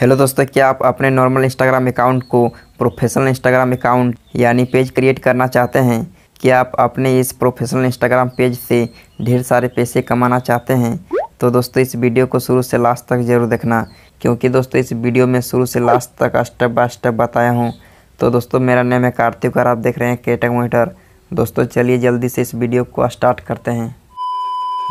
hello दोस्तों क्या आप अपने नॉर्मल इंस्टाग्राम अकाउंट को प्रोफेशनल इंस्टाग्राम अकाउंट यानी पेज क्रिएट करना चाहते हैं क्या आप अपने इस प्रोफेशनल इंस्टाग्राम पेज से ढेर सारे पैसे कमाना चाहते हैं तो दोस्तों इस वीडियो को शुरू से लास्ट तक ज़रूर देखना क्योंकि दोस्तों इस वीडियो में शुरू से लास्ट तक स्टेप बाय स्टेप बताया हूँ तो दोस्तों मेरा नाम है कार्तिक और आप देख रहे हैं केटक मोटर दोस्तों चलिए जल्दी से इस वीडियो को स्टार्ट करते हैं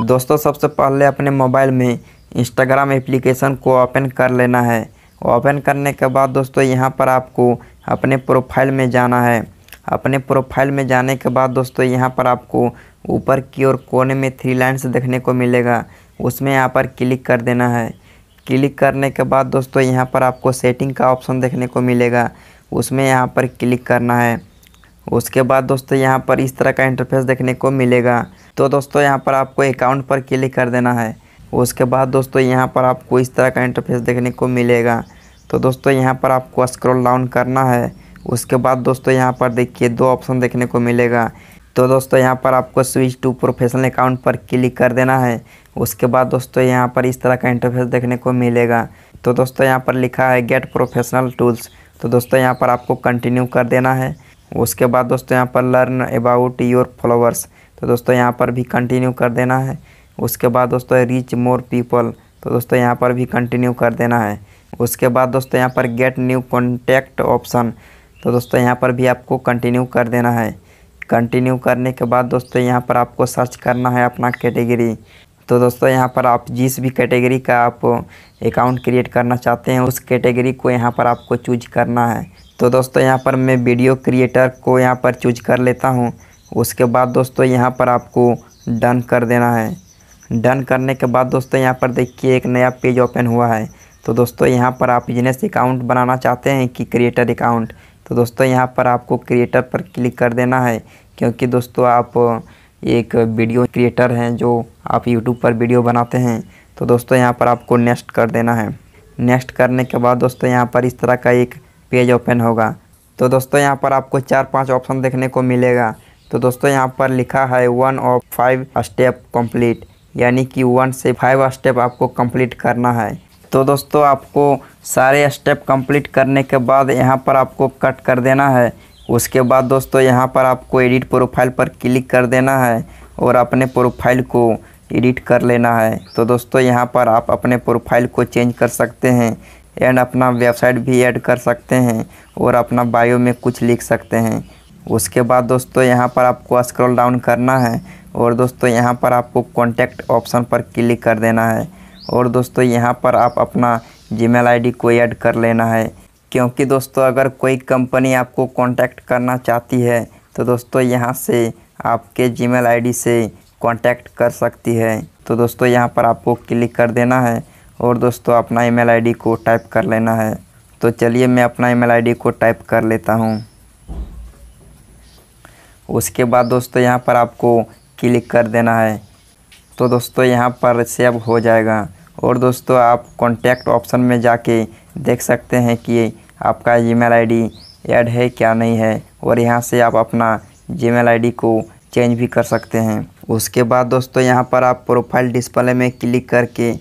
दोस्तों सबसे पहले अपने मोबाइल में इंस्टाग्राम एप्लीकेशन को ओपन कर लेना है ओपन करने के बाद दोस्तों यहाँ पर आपको अपने प्रोफाइल में जाना है अपने प्रोफाइल में जाने के बाद दोस्तों यहाँ पर आपको ऊपर की ओर कोने में थ्री लाइन्स देखने को मिलेगा उसमें यहाँ पर क्लिक कर देना है क्लिक करने के बाद दोस्तों यहाँ पर आपको सेटिंग का ऑप्शन देखने को मिलेगा उसमें यहाँ पर क्लिक करना है उसके बाद दोस्तों यहाँ पर इस तरह का इंटरफेस देखने को मिलेगा तो दोस्तों यहाँ पर आपको अकाउंट पर क्लिक कर देना है उसके बाद दोस्तों यहाँ पर आपको इस तरह का इंटरफेस देखने को मिलेगा तो दोस्तों यहाँ पर आपको स्क्रॉल डाउन करना है उसके बाद दोस्तों यहाँ पर देखिए दो ऑप्शन देखने को मिलेगा तो दोस्तों यहाँ पर आपको स्विच टू प्रोफेशनल अकाउंट पर क्लिक कर देना है उसके बाद दोस्तों यहाँ पर इस तरह का इंटरफेस देखने को मिलेगा तो दोस्तों यहाँ पर लिखा है गेट प्रोफेशनल टूल्स तो दोस्तों यहाँ पर आपको कंटिन्यू कर देना है उसके बाद दोस्तों यहाँ पर लर्न अबाउट योर फॉलोअर्स तो दोस्तों यहाँ पर भी कंटिन्यू कर देना है उसके बाद दोस्तों रीच मोर पीपल तो दोस्तों यहाँ पर भी कंटिन्यू कर देना है उसके बाद दोस्तों यहाँ पर गेट न्यू कॉन्टैक्ट ऑप्शन तो दोस्तों यहाँ पर भी आपको कंटिन्यू कर देना है कंटिन्यू करने के बाद दोस्तों यहाँ पर आपको सर्च करना है अपना कैटेगरी तो दोस्तों यहाँ पर आप जिस भी कैटेगरी का आप अकाउंट क्रिएट करना चाहते हैं उस कैटेगरी को यहाँ पर आपको चूज करना है तो दोस्तों यहाँ पर मैं वीडियो क्रिएटर को यहाँ पर चूज कर लेता हूँ उसके बाद दोस्तों यहाँ पर आपको डन कर देना है डन करने के बाद दोस्तों यहाँ पर देखिए एक नया पेज ओपन हुआ है तो दोस्तों यहाँ पर आप बिजनेस अकाउंट बनाना चाहते हैं कि क्रिएटर अकाउंट तो दोस्तों यहाँ पर आपको क्रिएटर पर क्लिक कर देना है क्योंकि दोस्तों आप एक वीडियो क्रिएटर हैं जो आप यूट्यूब पर वीडियो बनाते हैं तो दोस्तों यहाँ पर आपको नेक्स्ट कर देना है नेक्स्ट करने के बाद दोस्तों यहाँ पर इस तरह का एक पेज ओपन होगा तो दोस्तों यहाँ पर आपको चार पाँच ऑप्शन देखने को मिलेगा तो दोस्तों यहाँ पर लिखा है one of five step complete यानी कि वन से फाइव स्टेप आपको कम्प्लीट करना है तो दोस्तों आपको सारे स्टेप कंप्लीट करने के बाद यहाँ पर आपको कट कर देना है उसके बाद दोस्तों यहाँ पर आपको एडिट प्रोफाइल पर क्लिक कर देना है और अपने प्रोफाइल को एडिट कर लेना है तो दोस्तों यहाँ पर आप अपने प्रोफाइल को चेंज कर सकते हैं एंड अपना वेबसाइट भी ऐड कर सकते हैं और अपना बायो में कुछ लिख सकते हैं उसके बाद दोस्तों यहाँ पर आपको स्क्रॉल डाउन करना है और दोस्तों यहाँ पर आपको कॉन्टैक्ट ऑप्शन पर क्लिक कर देना है और दोस्तों यहाँ पर आप अपना जीमेल आईडी को ऐड कर लेना है क्योंकि दोस्तों अगर कोई कंपनी आपको कांटेक्ट करना चाहती है तो दोस्तों यहाँ से आपके जीमेल आईडी से कांटेक्ट कर सकती है तो दोस्तों यहाँ पर आपको क्लिक कर देना है और दोस्तों अपना ईमेल आईडी को टाइप कर लेना है तो चलिए मैं अपना ईमेल आईडी को टाइप कर लेता हूँ उसके बाद दोस्तों यहाँ पर आपको क्लिक कर देना है तो दोस्तों यहाँ पर सेव हो जाएगा और दोस्तों आप कॉन्टैक्ट ऑप्शन में जाके देख सकते हैं कि आपका जीमेल आईडी ऐड है क्या नहीं है और यहाँ से आप अपना जीमेल आईडी को चेंज भी कर सकते हैं उसके बाद दोस्तों यहाँ पर आप प्रोफाइल डिस्प्ले में क्लिक करके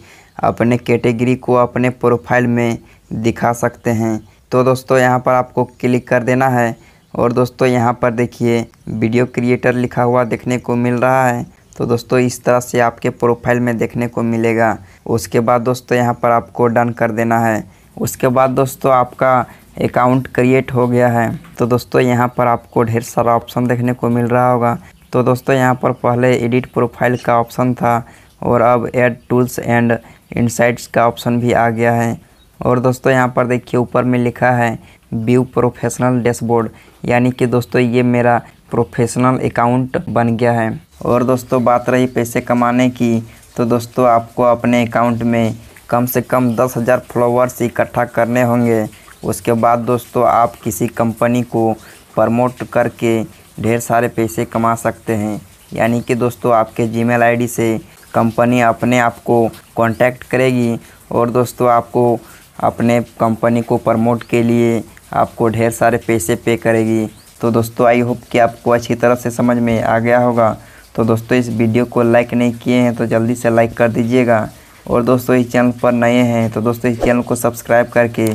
अपने कैटेगरी को अपने प्रोफाइल में दिखा सकते हैं तो दोस्तों यहाँ पर आपको क्लिक कर देना है और दोस्तों यहाँ पर देखिए वीडियो क्रिएटर लिखा हुआ देखने को मिल रहा है तो दोस्तों इस तरह से आपके प्रोफाइल में देखने को मिलेगा उसके बाद दोस्तों यहाँ पर आपको डन कर देना है उसके बाद दोस्तों आपका अकाउंट क्रिएट हो गया है तो दोस्तों यहाँ पर आपको ढेर सारा ऑप्शन देखने को मिल रहा होगा तो दोस्तों यहाँ पर पहले एडिट प्रोफाइल का ऑप्शन था और अब एड टूल्स एंड इनसाइट्स का ऑप्शन भी आ गया है और दोस्तों यहाँ पर देखिए ऊपर में लिखा है व्यू प्रोफेशनल डैशबोर्ड यानी कि दोस्तों ये मेरा प्रोफेशनल अकाउंट बन गया है और दोस्तों बात रही पैसे कमाने की तो दोस्तों आपको अपने अकाउंट में कम से कम दस हज़ार फॉलोअर्स इकट्ठा करने होंगे उसके बाद दोस्तों आप किसी कंपनी को प्रमोट करके ढेर सारे पैसे कमा सकते हैं यानी कि दोस्तों आपके जीमेल आईडी से कंपनी अपने आप को कॉन्टैक्ट करेगी और दोस्तों आपको अपने कंपनी को प्रमोट के लिए आपको ढेर सारे पैसे पे करेगी तो दोस्तों आई होप कि आपको अच्छी तरह से समझ में आ गया होगा तो दोस्तों इस वीडियो को लाइक नहीं किए हैं तो जल्दी से लाइक कर दीजिएगा और दोस्तों इस चैनल पर नए हैं तो दोस्तों इस चैनल को सब्सक्राइब करके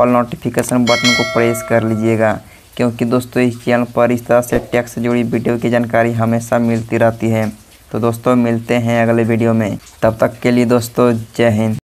ऑल नोटिफिकेशन बटन को प्रेस कर लीजिएगा क्योंकि दोस्तों इस चैनल पर इस तरह से टैक्स से जुड़ी वीडियो की जानकारी हमेशा मिलती रहती है तो दोस्तों मिलते हैं अगले वीडियो में तब तक के लिए दोस्तों जय हिंद